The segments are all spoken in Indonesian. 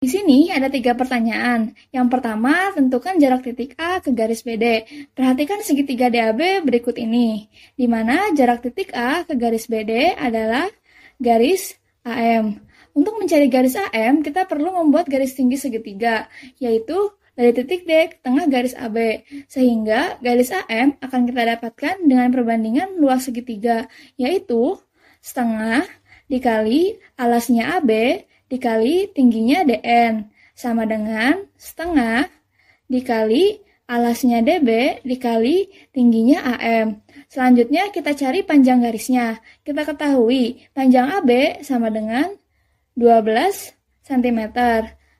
Di sini ada tiga pertanyaan. Yang pertama, tentukan jarak titik A ke garis BD. Perhatikan segitiga DAB berikut ini, di mana jarak titik A ke garis BD adalah garis AM. Untuk mencari garis AM, kita perlu membuat garis tinggi segitiga, yaitu dari titik D ke tengah garis AB, sehingga garis AM akan kita dapatkan dengan perbandingan luas segitiga, yaitu setengah dikali alasnya AB dikali tingginya dn sama dengan setengah dikali alasnya db dikali tingginya am. Selanjutnya kita cari panjang garisnya. Kita ketahui panjang AB sama dengan 12 cm.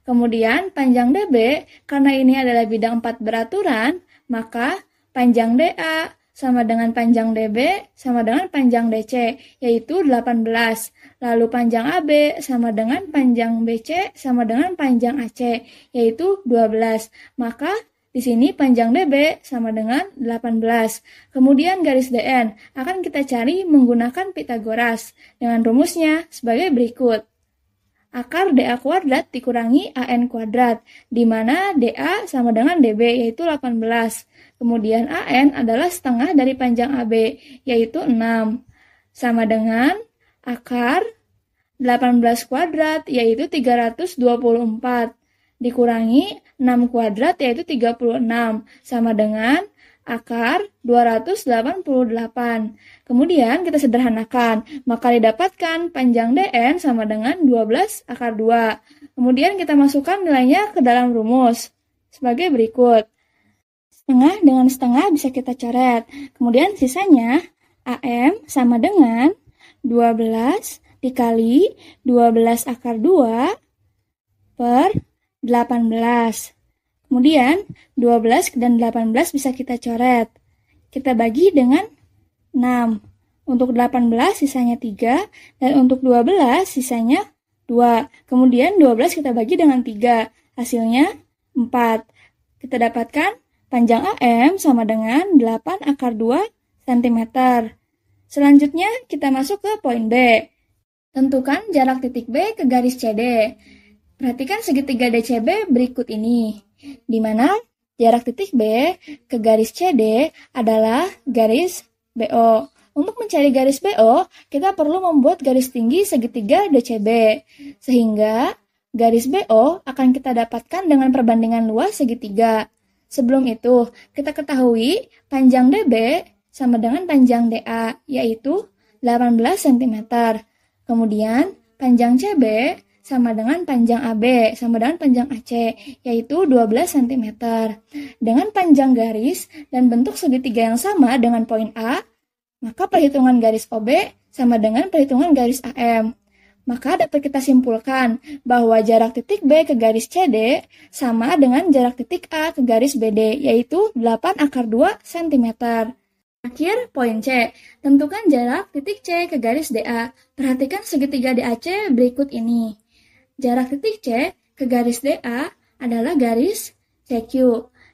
Kemudian panjang DB karena ini adalah bidang 4 beraturan, maka panjang DA sama dengan panjang DB sama dengan panjang DC, yaitu 18. Lalu panjang AB sama dengan panjang BC sama dengan panjang AC, yaitu 12. Maka di sini panjang DB sama dengan 18. Kemudian garis DN akan kita cari menggunakan Pitagoras dengan rumusnya sebagai berikut akar DA kuadrat dikurangi AN kuadrat, di mana DA sama dengan DB, yaitu 18. Kemudian AN adalah setengah dari panjang AB, yaitu 6. Sama dengan akar 18 kuadrat, yaitu 324. Dikurangi 6 kuadrat, yaitu 36. Sama dengan akar 288. Kemudian kita sederhanakan, maka didapatkan panjang DN sama dengan 12 akar 2. Kemudian kita masukkan nilainya ke dalam rumus sebagai berikut. Setengah dengan setengah bisa kita coret. Kemudian sisanya AM sama dengan 12 dikali 12 akar 2 per 18. Kemudian 12 dan 18 bisa kita coret. Kita bagi dengan 6. Untuk 18 sisanya 3 dan untuk 12 sisanya 2. Kemudian 12 kita bagi dengan 3. Hasilnya 4. Kita dapatkan panjang AM sama dengan 8 akar 2 cm. Selanjutnya kita masuk ke poin B. Tentukan jarak titik B ke garis CD. Perhatikan segitiga DCB berikut ini di mana jarak titik B ke garis CD adalah garis BO. Untuk mencari garis BO, kita perlu membuat garis tinggi segitiga DCB, sehingga garis BO akan kita dapatkan dengan perbandingan luas segitiga. Sebelum itu, kita ketahui panjang DB sama dengan panjang DA, yaitu 18 cm. Kemudian, panjang CB sama dengan panjang AB sama dengan panjang AC yaitu 12 cm. Dengan panjang garis dan bentuk segitiga yang sama dengan poin A, maka perhitungan garis OB sama dengan perhitungan garis AM. Maka dapat kita simpulkan bahwa jarak titik B ke garis CD sama dengan jarak titik A ke garis BD, yaitu 8 akar 2 cm. Akhir, poin C. Tentukan jarak titik C ke garis DA. Perhatikan segitiga DAC berikut ini. Jarak titik C ke garis DA adalah garis CQ,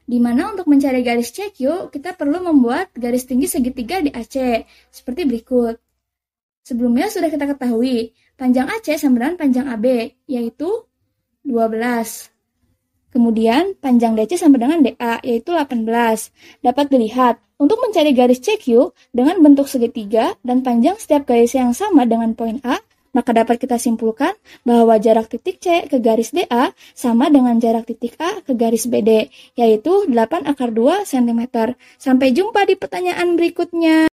di mana untuk mencari garis CQ, kita perlu membuat garis tinggi segitiga di AC, seperti berikut. Sebelumnya sudah kita ketahui, panjang AC sama dengan panjang AB, yaitu 12. Kemudian, panjang DC sama dengan DA, yaitu 18. Dapat dilihat, untuk mencari garis CQ dengan bentuk segitiga dan panjang setiap garis yang sama dengan poin A, maka dapat kita simpulkan bahwa jarak titik C ke garis DA sama dengan jarak titik A ke garis BD, yaitu 8 akar 2 cm. Sampai jumpa di pertanyaan berikutnya.